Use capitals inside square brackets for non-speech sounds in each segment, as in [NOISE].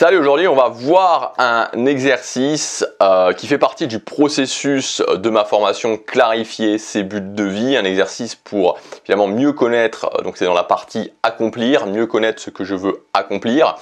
Salut, aujourd'hui on va voir un exercice euh, qui fait partie du processus de ma formation clarifier ses buts de vie, un exercice pour finalement mieux connaître, euh, donc c'est dans la partie accomplir, mieux connaître ce que je veux accomplir.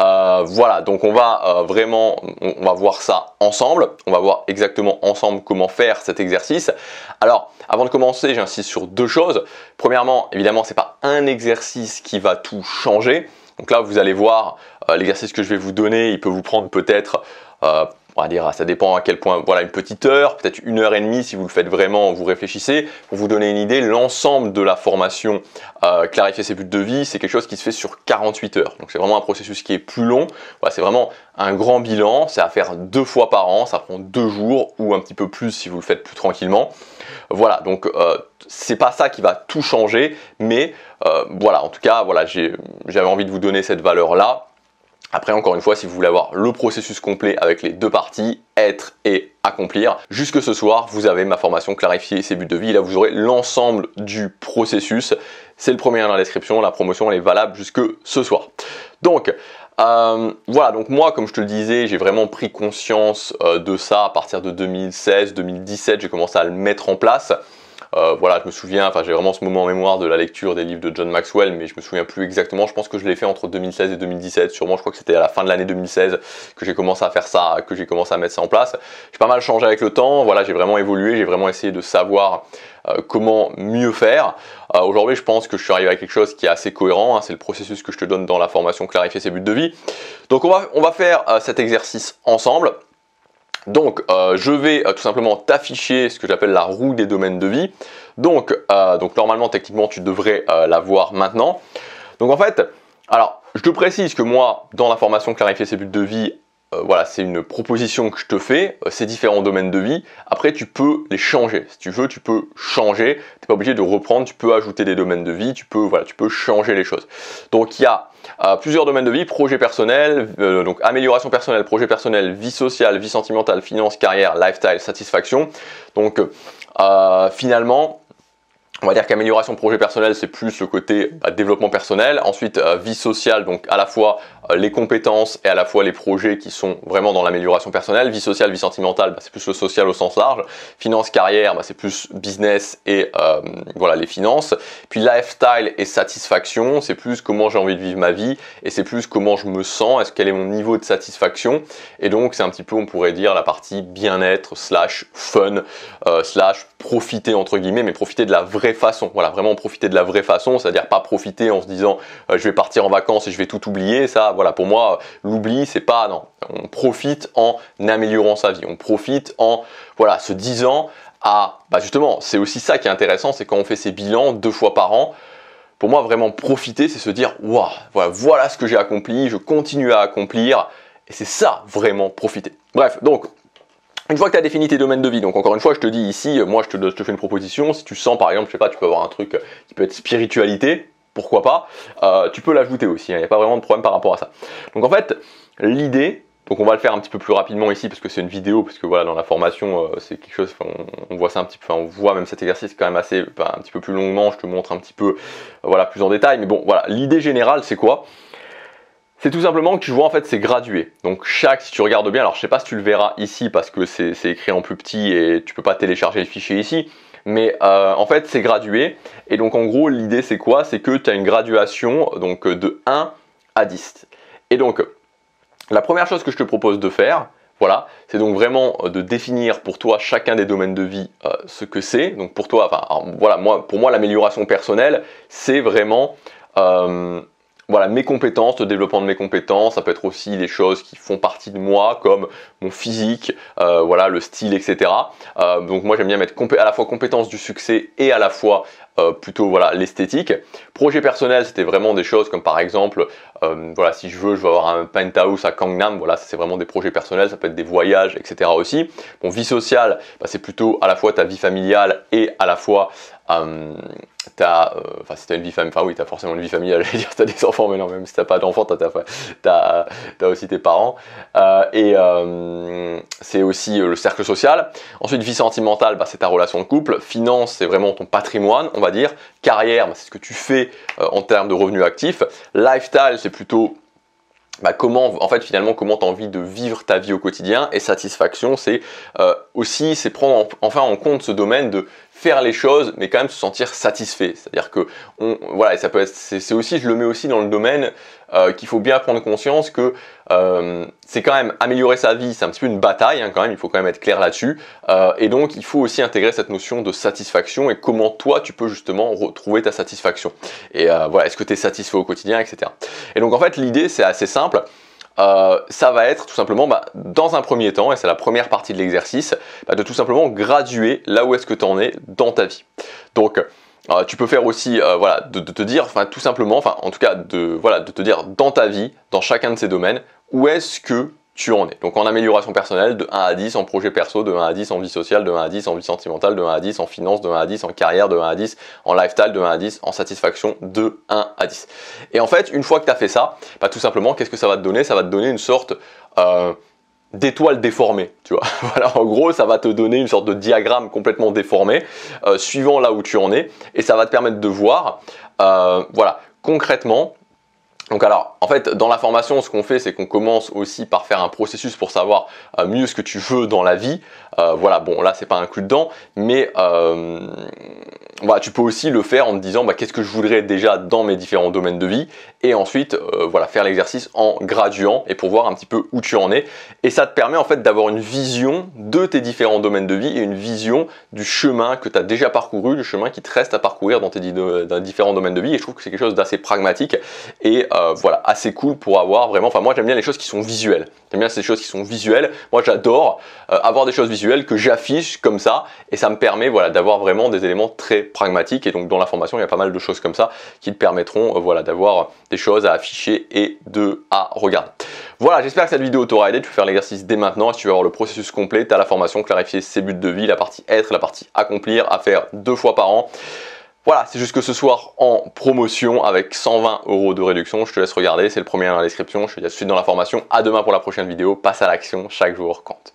Euh, voilà, donc on va vraiment, on, va voir ça ensemble, on va voir exactement ensemble comment faire cet exercice. Alors, avant de commencer, j'insiste sur deux choses. Premièrement, évidemment, c'est pas un exercice qui va tout changer donc là, vous allez voir, euh, l'exercice que je vais vous donner, il peut vous prendre peut-être euh, on va dire, ah, ça dépend à quel point, voilà, une petite heure, peut-être une heure et demie si vous le faites vraiment, vous réfléchissez, pour vous donner une idée, l'ensemble de la formation euh, Clarifier ses buts de vie, c'est quelque chose qui se fait sur 48 heures. Donc c'est vraiment un processus qui est plus long, voilà, c'est vraiment un grand bilan, c'est à faire deux fois par an, ça prend deux jours ou un petit peu plus si vous le faites plus tranquillement. Voilà, donc ce euh, c'est pas ça qui va tout changer, mais euh, voilà, en tout cas, voilà, j'avais envie de vous donner cette valeur-là après, encore une fois, si vous voulez avoir le processus complet avec les deux parties, être et accomplir, jusque ce soir, vous avez ma formation clarifier ses buts de vie. là, vous aurez l'ensemble du processus. C'est le premier dans la description. La promotion, elle est valable jusque ce soir. Donc, euh, voilà, donc moi, comme je te le disais, j'ai vraiment pris conscience euh, de ça à partir de 2016, 2017. J'ai commencé à le mettre en place. Euh, voilà, je me souviens, enfin j'ai vraiment ce moment en mémoire de la lecture des livres de John Maxwell, mais je me souviens plus exactement. Je pense que je l'ai fait entre 2016 et 2017. Sûrement, je crois que c'était à la fin de l'année 2016 que j'ai commencé à faire ça, que j'ai commencé à mettre ça en place. J'ai pas mal changé avec le temps. Voilà, j'ai vraiment évolué, j'ai vraiment essayé de savoir euh, comment mieux faire. Euh, aujourd'hui, je pense que je suis arrivé à quelque chose qui est assez cohérent. Hein. C'est le processus que je te donne dans la formation Clarifier ses buts de vie. Donc on va faire cet exercice ensemble. Donc, euh, je vais euh, tout simplement t'afficher ce que j'appelle la roue des domaines de vie. Donc, euh, donc normalement, techniquement, tu devrais la voir maintenant. Donc, en fait, alors, je te précise que moi, dans la formation Clarifier ses buts de vie, voilà, c'est une proposition que je te fais, ces différents domaines de vie. Après, tu peux les changer. Si tu veux, tu peux changer. Tu n'es pas obligé de reprendre, tu peux ajouter des domaines de vie, tu peux, voilà, tu peux changer les choses. Donc, il y a plusieurs domaines de vie, projet personnel, euh, donc amélioration personnelle, projet personnel, vie sociale, vie sentimentale, finance, carrière, lifestyle, satisfaction. Donc euh, finalement, on va dire qu'amélioration projet personnel, c'est plus le côté bah, développement personnel. Ensuite, euh, vie sociale, donc à la fois euh, les compétences et à la fois les projets qui sont vraiment dans l'amélioration personnelle. Vie sociale, vie sentimentale, bah, c'est plus le social au sens large. Finance, carrière, bah, c'est plus business et euh, voilà les finances. Puis lifestyle et satisfaction, c'est plus comment j'ai envie de vivre ma vie et c'est plus comment je me sens, est-ce quel est mon niveau de satisfaction. Et donc, c'est un petit peu, on pourrait dire, la partie bien-être slash fun slash profiter entre guillemets, mais profiter de la vraie façon. Voilà, vraiment profiter de la vraie façon, c'est-à-dire pas profiter en se disant euh, je vais partir en vacances et je vais tout oublier. Ça, voilà, pour moi, l'oubli, c'est pas non. On profite en améliorant sa vie. On profite en voilà se disant à, ah, bah justement, c'est aussi ça qui est intéressant, c'est quand on fait ses bilans deux fois par an. Pour moi, vraiment profiter, c'est se dire waouh, voilà ce que j'ai accompli, je continue à accomplir. Et c'est ça vraiment profiter. Bref, donc une fois que tu as défini tes domaines de vie, donc encore une fois, je te dis ici, euh, moi je te, fais une proposition, si tu sens par exemple, je sais pas, tu peux avoir un truc euh, qui peut être spiritualité, pourquoi pas, euh, tu peux l'ajouter aussi, il hein, n'y a pas vraiment de problème par rapport à ça. Donc en fait, l'idée, donc on va le faire un petit peu plus rapidement ici parce que c'est une vidéo, parce que voilà, dans la formation, c'est quelque chose, on, voit ça un petit peu, on voit même cet exercice quand même assez, un petit peu plus longuement, je te montre un petit peu, plus en détail, mais bon, voilà, l'idée générale, c'est quoi c'est tout simplement que tu vois en fait c'est gradué. Donc chaque, si tu regardes bien, alors je sais pas si tu le verras ici parce que c'est écrit en plus petit et tu peux pas télécharger le fichier ici, mais euh, en fait c'est gradué. Et donc en gros l'idée c'est quoi C'est que tu as une graduation donc de 1 à 10. Et donc la première chose que je te propose de faire, voilà, c'est donc vraiment euh, de définir pour toi chacun des domaines de vie euh, ce que c'est. Donc pour toi, enfin voilà, moi, pour moi l'amélioration personnelle, c'est vraiment voilà, mes compétences, le développement de mes compétences, ça peut être aussi des choses qui font partie de moi, comme mon physique, euh, voilà, le style, etc. Euh, donc moi j'aime bien mettre à la fois compétences du succès et à la fois euh, plutôt voilà l'esthétique. Projet personnel, c'était vraiment des choses comme par exemple, voilà, si je veux, je veux avoir un penthouse à Kangnam, voilà, c'est vraiment des projets personnels, ça peut être des voyages, etc. aussi. Bon, vie sociale, bah, c'est plutôt à la fois ta vie familiale et à la fois Hum, t'as, euh, enfin, si t'as une vie familiale, enfin oui, t'as forcément une vie familiale, [LAUGHS] j'allais dire, t'as des enfants, mais non, même si t'as pas d'enfants, t'as, t'as, aussi tes parents. Euh, et hum, c'est aussi euh, le cercle social. Ensuite, vie sentimentale, bah, c'est ta relation de couple. Finance, c'est vraiment ton patrimoine, on va dire. Carrière, bah, c'est ce que tu fais en termes de revenus actifs. Lifestyle, c'est plutôt bah, comment en fait finalement comment tu as envie de vivre ta vie au quotidien et satisfaction c'est euh, aussi c'est prendre en, enfin en compte ce domaine de faire les choses mais quand même se sentir satisfait c'est à dire que on voilà ça peut être c'est aussi je le mets aussi dans le domaine euh, qu'il faut bien prendre conscience que euh, c'est quand même améliorer sa vie, c'est un petit peu une bataille hein, quand même, il faut quand même être clair là-dessus. Euh, et donc il faut aussi intégrer cette notion de satisfaction et comment toi tu peux justement retrouver ta satisfaction. Et voilà, est-ce que tu es satisfait au quotidien, etc. Et donc en fait l'idée c'est assez simple. ça va être tout simplement, bah, dans un premier temps, et c'est la première partie de l'exercice, bah, de tout simplement graduer là où est-ce que tu en es dans ta vie. Donc, euh, tu peux faire aussi, euh, voilà, de, te dire, enfin tout simplement, enfin en tout cas de, voilà, de te dire dans ta vie, dans chacun de ces domaines, où est-ce que tu en es. Donc en amélioration personnelle, de 1 à 10, en projet perso, de 1 à 10, en vie sociale, de 1 à 10, en vie sentimentale, de 1 à 10, en finance, de 1 à 10, en carrière, de 1 à 10, en lifestyle, de 1 à 10, en satisfaction, de 1 à 10. Et en fait, une fois que tu as fait ça, bah, tout simplement, qu'est-ce que ça va te donner Ça va te donner une sorte... Euh, d'étoiles déformées, tu vois. [LAUGHS] voilà, en gros, ça va te donner une sorte de diagramme complètement déformé, euh, suivant là où tu en es, et ça va te permettre de voir, euh, voilà, concrètement, donc alors, en fait, dans la formation, ce qu'on fait, c'est qu'on commence aussi par faire un processus pour savoir euh, mieux ce que tu veux dans la vie. Euh, voilà, bon, là, c'est pas inclus dedans, mais euh, voilà, tu peux aussi le faire en te disant, bah, qu'est-ce que je voudrais déjà dans mes différents domaines de vie, et ensuite, voilà, faire l'exercice en graduant et pour voir un petit peu où tu en es. Et ça te permet en fait d'avoir une vision de tes différents domaines de vie et une vision du chemin que tu as déjà parcouru, du chemin qui te reste à parcourir dans tes différents domaines de vie. Et je trouve que c'est quelque chose d'assez pragmatique et euh, voilà, assez cool pour avoir vraiment. Enfin, moi j'aime bien les choses qui sont visuelles. J'aime bien ces choses qui sont visuelles. Moi j'adore euh, avoir des choses visuelles que j'affiche comme ça et ça me permet voilà, d'avoir vraiment des éléments très pragmatiques. Et donc dans la formation, il y a pas mal de choses comme ça qui te permettront euh, voilà, d'avoir des choses à afficher et de à regarder. Voilà, j'espère que cette vidéo t'aura aidé. Tu peux faire l'exercice dès maintenant. Si tu veux avoir le processus complet, tu as la formation, clarifier ses buts de vie, la partie être, la partie accomplir à faire deux fois par an. Voilà, c'est juste que ce soir en promotion avec 120 euros de réduction. Je te laisse regarder, c'est le premier dans la description. Je te dis à de suite dans la formation. À demain pour la prochaine vidéo. Passe à l'action, chaque jour compte.